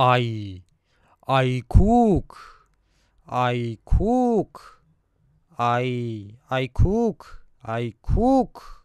Ay. Aykuk. Aykuk. Ay. Aykuk. Aykuk.